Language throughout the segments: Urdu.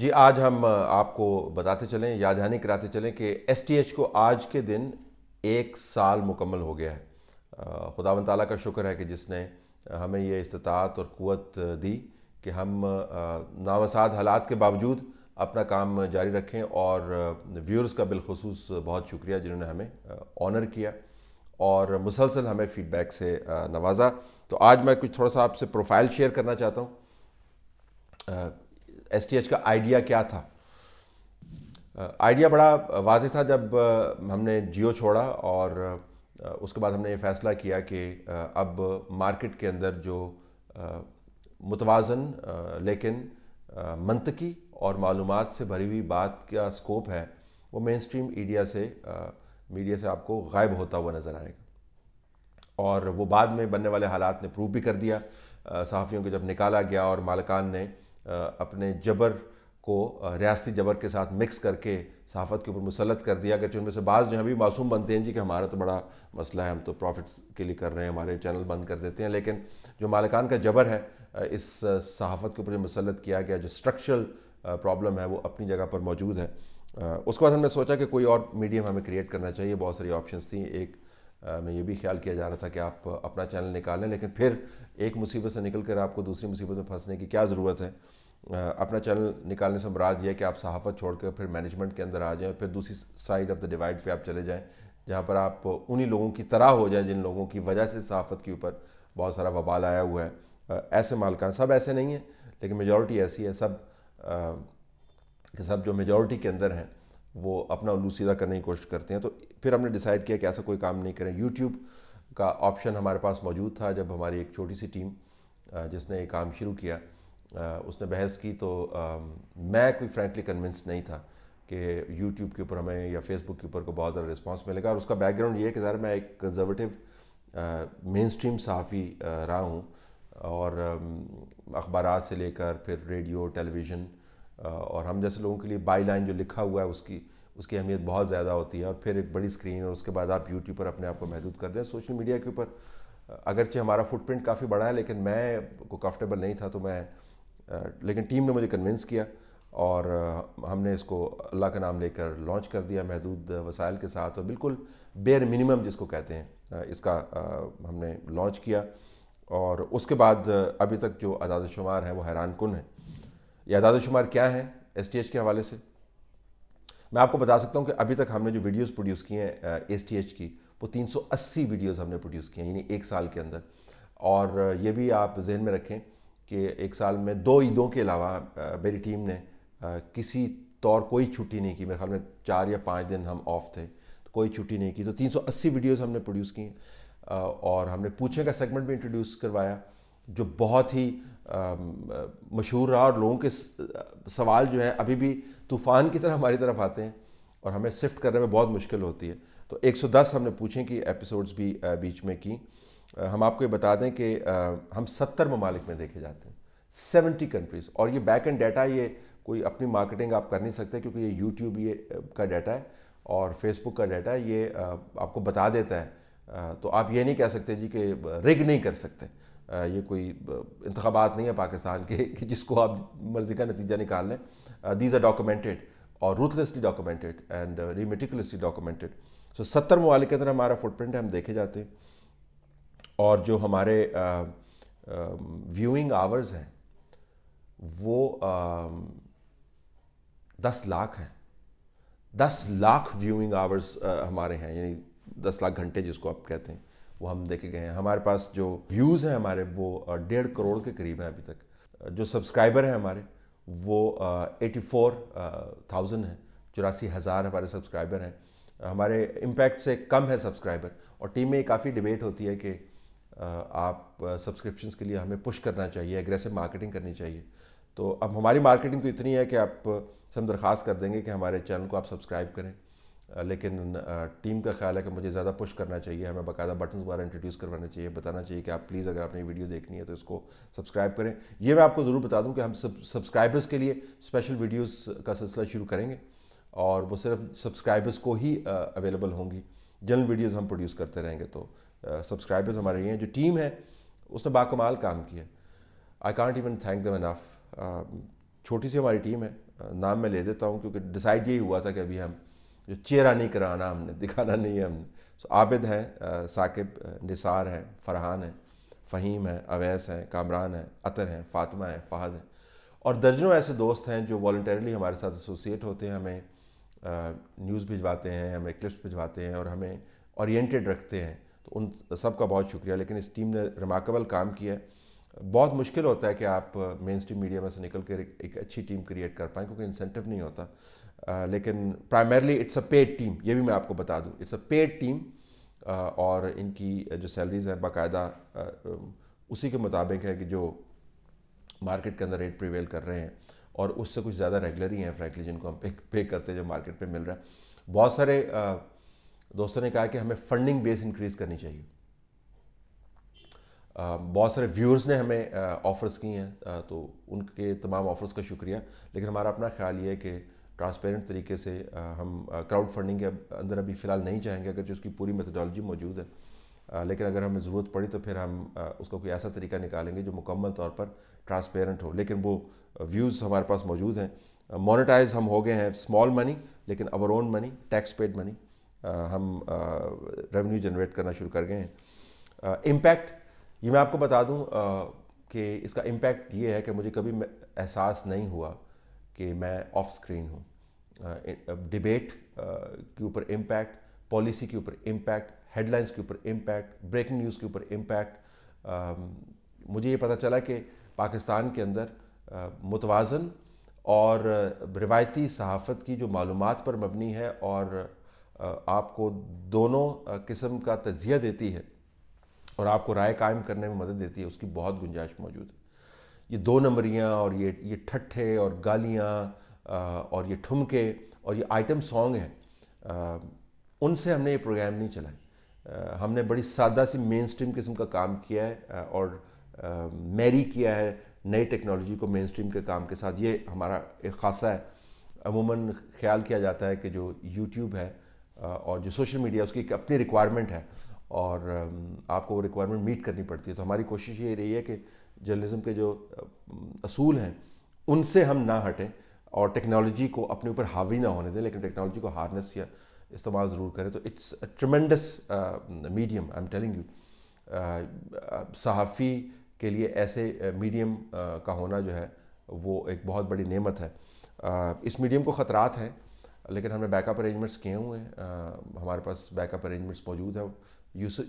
جی آج ہم آپ کو بتاتے چلیں یادہانی کراتے چلیں کہ ایس ٹی ایچ کو آج کے دن ایک سال مکمل ہو گیا ہے خدا و تعالیٰ کا شکر ہے کہ جس نے ہمیں یہ استطاعت اور قوت دی کہ ہم ناوساد حالات کے باوجود اپنا کام جاری رکھیں اور ویورز کا بالخصوص بہت شکریہ جنہوں نے ہمیں آنر کیا اور مسلسل ہمیں فیڈ بیک سے نوازا تو آج میں کچھ تھوڑا سا آپ سے پروفائل شیئر کرنا چاہتا ہوں ایس ٹی ایچ کا آئیڈیا کیا تھا آئیڈیا بڑا واضح تھا جب ہم نے جیو چھوڑا اور اس کے بعد ہم نے یہ فیصلہ کیا کہ اب مارکیٹ کے اندر جو متوازن لیکن منطقی اور معلومات سے بھری ہوئی بات کا سکوپ ہے وہ مین سٹریم ایڈیا سے میڈیا سے آپ کو غائب ہوتا ہوا نظر آئے گا اور وہ بعد میں بننے والے حالات نے پروو بھی کر دیا صحافیوں کو جب نکالا گیا اور مالکان نے اپنے جبر کو ریاستی جبر کے ساتھ مکس کر کے صحافت کے اوپر مسلط کر دیا کہ ان میں سے بعض جو ہیں بھی معصوم بنتے ہیں جی کہ ہمارا تو بڑا مسئلہ ہے ہم تو پروفٹس کے لیے کر رہے ہیں ہمارے چینل بند کر دیتے ہیں لیکن جو مالکان کا جبر ہے اس صحافت کے اوپر جو مسلط کیا گیا جو اسٹرکچرل پرابلم ہے وہ اپنی جگہ پر موجود ہے اس کے بعد ہم نے سوچا کہ کوئی اور میڈیم ہمیں کریٹ کرنا چاہیے بہت ساری آپشنس تھیں ایک میں یہ بھی خیال کیا جا رہا تھا کہ آپ اپنا چینل نکالیں لیکن پھر ایک مصیبت سے نکل کر آپ کو دوسری مصیبت میں پھنسنے کی کیا ضرورت ہے اپنا چینل نکالنے سے مراد یہ ہے کہ آپ صحافت چھوڑ کر پھر مینجمنٹ کے اندر آ جائیں پھر دوسری سائڈ آف دا ڈیوائڈ پہ آپ چلے جائیں جہاں پر آپ انہی لوگوں کی طرح ہو جائیں جن لوگوں کی وجہ سے صحافت کے اوپر بہت سارا وبال آیا ہوا ہے ایسے مالکان سب ایسے نہیں ہیں لیکن میجورٹی ایسی ہے سب کہ سب جو میجورٹی کے اندر ہیں وہ اپنا الو سیدھا کرنے کی کوشش کرتے ہیں تو پھر ہم نے ڈیسائیڈ کیا کہ ایسا کوئی کام نہیں کریں یوٹیوب کا آپشن ہمارے پاس موجود تھا جب ہماری ایک چھوٹی سی ٹیم جس نے کام شروع کیا اس نے بحث کی تو میں کوئی فرینکلی کنونس نہیں تھا کہ یوٹیوب کے اوپر ہمیں یا فیس بک کے اوپر کو بہت زیادہ رسپانس ملے گا اور اس کا بیک گراؤنڈ یہ ہے کہ ذرا میں ایک کنزرویٹیو مین اسٹریم صحافی رہا ہوں اور اخبارات سے لے کر پھر ریڈیو ٹیلی ویژن اور ہم جیسے لوگوں کے لیے بائی لائن جو لکھا ہوا ہے اس کی اس کی اہمیت بہت زیادہ ہوتی ہے اور پھر ایک بڑی اسکرین اور اس کے بعد آپ یوٹیوب پر اپنے آپ کو محدود کر دیں سوشل میڈیا کے اوپر اگرچہ ہمارا فٹ پرنٹ کافی بڑا ہے لیکن میں کو کمفرٹیبل نہیں تھا تو میں لیکن ٹیم نے مجھے کنونس کیا اور ہم نے اس کو اللہ کا نام لے کر لانچ کر دیا محدود وسائل کے ساتھ اور بالکل بیر منیمم جس کو کہتے ہیں اس کا ہم نے لانچ کیا اور اس کے بعد ابھی تک جو اداد و شمار ہیں وہ حیران کن ہیں یہ اعداد و شمار کیا ہیں ایس ٹی ایچ کے حوالے سے میں آپ کو بتا سکتا ہوں کہ ابھی تک ہم نے جو ویڈیوز پروڈیوس کی ہیں ایس ٹی ایچ کی وہ تین سو اسی ویڈیوز ہم نے پروڈیوس کی ہیں یعنی ایک سال کے اندر اور یہ بھی آپ ذہن میں رکھیں کہ ایک سال میں دو عیدوں کے علاوہ میری ٹیم نے کسی طور کوئی چھٹی نہیں کی میرے خیال میں چار یا پانچ دن ہم آف تھے تو کوئی چھٹی نہیں کی تو تین سو اسی ویڈیوز ہم نے پروڈیوس کی ہیں اور ہم نے پوچھنے کا سیگمنٹ بھی انٹروڈیوس کروایا جو بہت ہی مشہور رہا اور لوگوں کے سوال جو ہیں ابھی بھی طوفان کی طرح ہماری طرف آتے ہیں اور ہمیں شفٹ کرنے میں بہت مشکل ہوتی ہے تو ایک سو دس ہم نے پوچھیں کہ ایپیسوڈز بھی بیچ میں کی ہم آپ کو یہ بتا دیں کہ ہم ستر ممالک میں دیکھے جاتے ہیں سیونٹی کنٹریز اور یہ بیک اینڈ ڈیٹا یہ کوئی اپنی مارکیٹنگ آپ کر نہیں سکتے کیونکہ یہ یوٹیوب یہ کا ڈیٹا ہے اور فیس بک کا ڈیٹا ہے یہ آپ کو بتا دیتا ہے تو آپ یہ نہیں کہہ سکتے جی کہ رگ نہیں کر سکتے یہ کوئی انتخابات نہیں ہے پاکستان کے کہ جس کو آپ مرضی کا نتیجہ نکال لیں دیز آر ڈاکیومنٹیڈ اور روتھلیسلی لیسلی ڈاکومنٹڈ اینڈ ریمیٹیکلسلی ڈاکومنٹڈ سو ستر ممالک کے اندر ہمارا فٹ پرنٹ ہے ہم دیکھے جاتے ہیں اور جو ہمارے ویوئنگ آورز ہیں وہ دس لاکھ ہیں دس لاکھ ویوئنگ آورز ہمارے ہیں یعنی دس لاکھ گھنٹے جس کو آپ کہتے ہیں وہ ہم دیکھے گئے ہیں ہمارے پاس جو ویوز ہیں ہمارے وہ ڈیڑھ کروڑ کے قریب ہیں ابھی تک جو سبسکرائبر ہیں ہمارے وہ ایٹی فور تھاؤزنڈ ہیں چوراسی ہزار ہمارے سبسکرائبر ہیں ہمارے امپیکٹ سے کم ہے سبسکرائبر اور ٹیم میں کافی ڈبیٹ ہوتی ہے کہ آپ سبسکرپشنس کے لیے ہمیں پش کرنا چاہیے اگریسو مارکیٹنگ کرنی چاہیے تو اب ہماری مارکیٹنگ تو اتنی ہے کہ آپ ہم درخواست کر دیں گے کہ ہمارے چینل کو آپ سبسکرائب کریں لیکن ٹیم کا خیال ہے کہ مجھے زیادہ پش کرنا چاہیے ہمیں باقاعدہ بٹنز وغیرہ انٹروڈیوس کروانا چاہیے بتانا چاہیے کہ آپ پلیز اگر آپ نے ویڈیو دیکھنی ہے تو اس کو سبسکرائب کریں یہ میں آپ کو ضرور بتا دوں کہ ہم سب سبسکرائبرس کے لیے اسپیشل ویڈیوز کا سلسلہ شروع کریں گے اور وہ صرف سبسکرائبرس کو ہی اویلیبل ہوں گی جنرل ویڈیوز ہم پروڈیوس کرتے رہیں گے تو سبسکرائبرز ہمارے یہ ہیں جو ٹیم ہے اس نے باکمال کام کیا I can't even thank them enough چھوٹی سی ہماری ٹیم ہے نام میں لے دیتا ہوں کیونکہ ڈیسائڈ یہی ہوا تھا کہ ابھی ہم جو چہرہ نہیں کرانا ہم نے دکھانا نہیں ہے ہم نے سو عابد ہیں ثاقب نثار ہیں فرحان ہیں فہیم ہیں اویس ہیں کامران ہیں عطر ہیں فاطمہ ہیں فہد ہیں اور درجنوں ایسے دوست ہیں جو والنٹرلی ہمارے ساتھ ایسوسیٹ ہوتے ہیں ہمیں نیوز بھجواتے ہیں ہمیں کلپس بھجواتے ہیں اور ہمیں اورینٹیڈ رکھتے ہیں تو ان سب کا بہت شکریہ لیکن اس ٹیم نے ریمارکیبل کام کیا ہے بہت مشکل ہوتا ہے کہ آپ مین اسٹریم میڈیا میں سے نکل کر ایک اچھی ٹیم کریٹ کر پائیں کیونکہ انسینٹو نہیں ہوتا لیکن primarily it's a paid team یہ بھی میں آپ کو بتا دوں اٹس اے پیڈ ٹیم اور ان کی جو سیلریز ہیں باقاعدہ اسی کے مطابق ہے کہ جو مارکیٹ کے اندر ریٹ پریویل کر رہے ہیں اور اس سے کچھ زیادہ ریگولر ہی ہیں فرینکلی جن کو ہم پے پے کرتے ہیں جو مارکیٹ پہ مل رہا ہے بہت سارے دوستوں نے کہا کہ ہمیں فنڈنگ بیس انکریز کرنی چاہیے بہت سارے ویورز نے ہمیں آفرز کی ہیں تو ان کے تمام آفرز کا شکریہ لیکن ہمارا اپنا خیال یہ ہے کہ ٹرانسپیرنٹ طریقے سے ہم کراؤڈ فنڈنگ کے اندر ابھی فی الحال نہیں چاہیں گے اگرچہ اس کی پوری میتھڈالوجی موجود ہے لیکن اگر ہمیں ضرورت پڑی تو پھر ہم اس کا کوئی ایسا طریقہ نکالیں گے جو مکمل طور پر ٹرانسپیرنٹ ہو لیکن وہ ویوز ہمارے پاس موجود ہیں مونیٹائز ہم ہو گئے ہیں اسمال منی لیکن اور اون منی ٹیکس پیڈ منی ہم ریونیو جنریٹ کرنا شروع کر گئے ہیں امپیکٹ یہ میں آپ کو بتا دوں کہ اس کا امپیکٹ یہ ہے کہ مجھے کبھی احساس نہیں ہوا کہ میں آف اسکرین ہوں ڈبیٹ کے اوپر امپیکٹ پالیسی کے اوپر امپیکٹ ہیڈ لائنس کے اوپر امپیکٹ بریکنگ نیوز کے اوپر امپیکٹ مجھے یہ پتہ چلا کہ پاکستان کے اندر متوازن اور روایتی صحافت کی جو معلومات پر مبنی ہے اور آپ کو دونوں قسم کا تجزیہ دیتی ہے اور آپ کو رائے قائم کرنے میں مدد دیتی ہے اس کی بہت گنجائش موجود ہے یہ دو نمبریاں اور یہ یہ ٹھٹھے اور گالیاں اور یہ ٹھمکے اور یہ آئٹم سانگ ہیں ان سے ہم نے یہ پروگرام نہیں چلائے ہم نے بڑی سادہ سی مین سٹریم قسم کا کام کیا ہے اور میری کیا ہے نئے ٹیکنالوجی کو مین سٹریم کے کام کے ساتھ یہ ہمارا ایک خاصہ ہے عموماً خیال کیا جاتا ہے کہ جو یوٹیوب ہے اور جو سوشل میڈیا اس کی ایک اپنی ریکوائرمنٹ ہے اور آپ کو وہ ریکوائرمنٹ میٹ کرنی پڑتی ہے تو ہماری کوشش یہ رہی ہے کہ جرنلزم کے جو اصول ہیں ان سے ہم نہ ہٹیں اور ٹیکنالوجی کو اپنے اوپر حاوی نہ ہونے دیں لیکن ٹیکنالوجی کو ہارنس یا استعمال ضرور کریں تو it's a tremendous medium I'm telling you صحافی کے لیے ایسے میڈیم uh, uh, کا ہونا جو ہے وہ ایک بہت بڑی نعمت ہے uh, اس میڈیم کو خطرات ہیں لیکن ہمیں بیک اپ ارینجمنٹس کیے ہوئے ہیں ہمارے پاس بیک اپ ارینجمنٹس موجود ہیں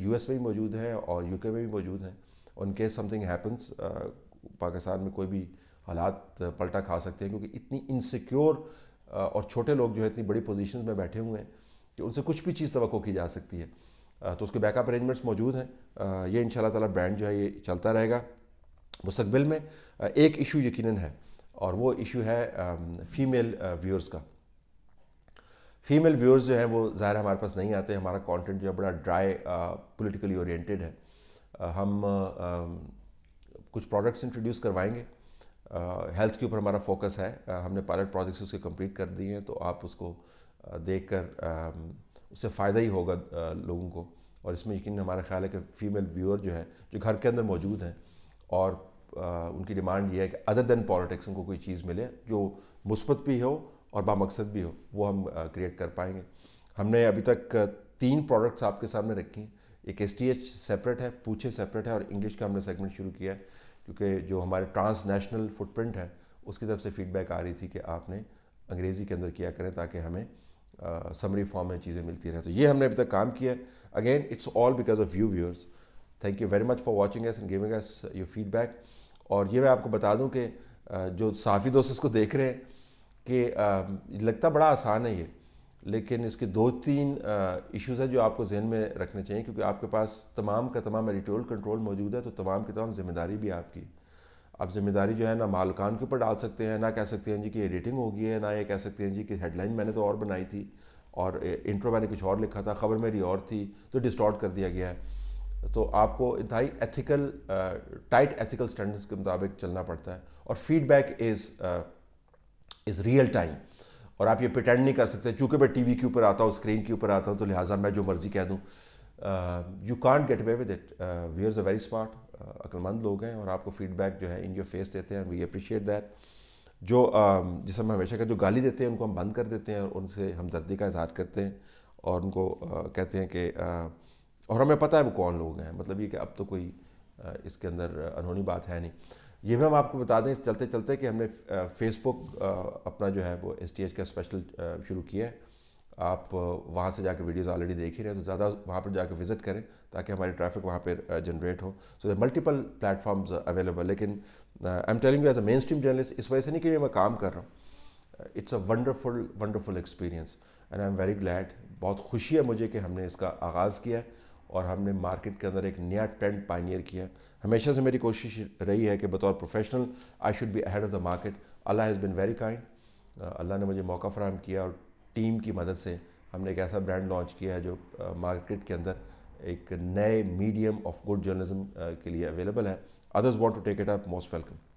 یو ایس میں بھی موجود ہیں اور یو کے میں بھی موجود ہیں in case something happens Pakistan میں کوئی بھی حالات پلٹا کھا سکتے ہیں کیونکہ اتنی انسیکیور اور چھوٹے لوگ جو ہیں اتنی بڑی پوزیشنز میں بیٹھے ہوئے ہیں کہ ان سے کچھ بھی چیز توقع کی جا سکتی ہے تو اس کے بیک اپ ارینجمنٹس موجود ہیں یہ ان شاء اللہ تعالیٰ برانڈ جو ہے یہ چلتا رہے گا مستقبل میں ایک ایشو یقیناً ہے اور وہ ایشو ہے فیمیل ویورز کا فیمیل ویورز جو ہیں وہ ظاہر ہمارے پاس نہیں آتے ہمارا کانٹینٹ جو ہے بڑا ڈرائی پولیٹیکلی اورینٹیڈ ہے ہم کچھ پروڈکٹس انٹروڈیوس کروائیں گے ہیلتھ کے اوپر ہمارا فوکس ہے ہم نے پائلٹ پروجیکٹس اس کے کمپلیٹ کر دیے ہیں تو آپ اس کو دیکھ کر اس سے فائدہ ہی ہوگا لوگوں کو اور اس میں یقیناً ہمارا خیال ہے کہ فیمیل ویور جو ہے جو گھر کے اندر موجود ہیں اور ان کی ڈیمانڈ یہ ہے کہ ادر دین پالیٹکس ان کو کوئی چیز ملے جو مثبت بھی ہو اور بامقصد بھی ہو وہ ہم کریٹ کر پائیں گے ہم نے ابھی تک تین پروڈکٹس آپ کے سامنے رکھی ہیں ایک ایس ٹی ایچ سیپریٹ ہے پوچھے سیپریٹ ہے اور انگلش کا ہم نے سیگمنٹ شروع کیا ہے کیونکہ جو ہمارے ٹرانس نیشنل فٹ پرنٹ ہے اس کی طرف سے فیڈ بیک آ رہی تھی کہ آپ نے انگریزی کے اندر کیا کریں تاکہ ہمیں سمری فارم میں چیزیں ملتی رہیں تو یہ ہم نے ابھی تک کام کیا ہے again it's all because of you viewers thank you very much for watching us and giving us your feedback اور یہ میں آپ کو بتا دوں کہ جو صحافی دوست اس کو دیکھ رہے ہیں کہ لگتا بڑا آسان ہے یہ لیکن اس کے دو تین ایشوز ہیں جو آپ کو ذہن میں رکھنے چاہیے کیونکہ آپ کے پاس تمام کا تمام ایڈیٹوریل کنٹرول موجود ہے تو تمام کی تمام ذمہ داری بھی آپ کی آپ ذمہ داری جو ہے نہ مالکان کے اوپر ڈال سکتے ہیں نہ کہہ سکتے ہیں جی کہ ایڈیٹنگ ہو گئی ہے نہ یہ کہہ سکتے ہیں جی کہ ہیڈ لائن میں نے تو اور بنائی تھی اور انٹرو میں نے کچھ اور لکھا تھا خبر میری اور تھی تو ڈسٹارٹ کر دیا گیا ہے تو آپ کو انتہائی ایتھیکل ٹائٹ ایتھیکل اسٹینڈرڈس کے مطابق چلنا پڑتا ہے اور feedback is is real time اور آپ یہ پیٹینڈ نہیں کر سکتے چونکہ میں ٹی وی کے اوپر آتا ہوں اسکرین کے اوپر آتا ہوں تو لہٰذا میں جو مرضی کہہ دوں you can't get away with it we are a very smart عقلمند لوگ ہیں اور آپ کو فیڈ بیک جو ہے ان یور فیس دیتے ہیں وی اپریشیٹ دیٹ جو جسے ہم گالی دیتے ہیں ان کو ہم بند کر دیتے ہیں اور ان سے ہمدردی کا اظہار کرتے ہیں اور ان کو کہتے ہیں کہ اور ہمیں پتہ ہے وہ کون لوگ ہیں مطلب یہ کہ اب تو کوئی اس کے اندر انہونی بات ہے نہیں یہ بھی ہم آپ کو بتا دیں چلتے چلتے کہ ہم نے فیس بک اپنا جو ہے وہ ایس ٹی ایچ کا اسپیشل شروع کیا ہے آپ وہاں سے جا کے ویڈیوز آلریڈی دیکھی رہے ہیں تو زیادہ وہاں پر جا کے وزٹ کریں تاکہ ہماری ٹریفک وہاں پہ جنریٹ ہو so there multiple forms available لیکن I'm telling you as a mainstream journalist اس وجہ سے نہیں کہ میں کام کر رہا ہوں it's a wonderful wonderful experience and I'm very glad بہت خوشی ہے مجھے کہ ہم نے اس کا آغاز کیا ہے اور ہم نے مارکیٹ کے اندر ایک نیا ٹرینڈ پائنیئر کیا ہمیشہ سے میری کوشش رہی ہے کہ بطور professional I should be ahead of the market Allah has been very kind Allah نے مجھے موقع فراہم کیا اور ٹیم کی مدد سے ہم نے ایک ایسا برانڈ لانچ کیا ہے جو مارکیٹ کے اندر ایک نئے میڈیم آف گڈ جرنلزم کے لیے اویلیبل ہے others want to take it up most welcome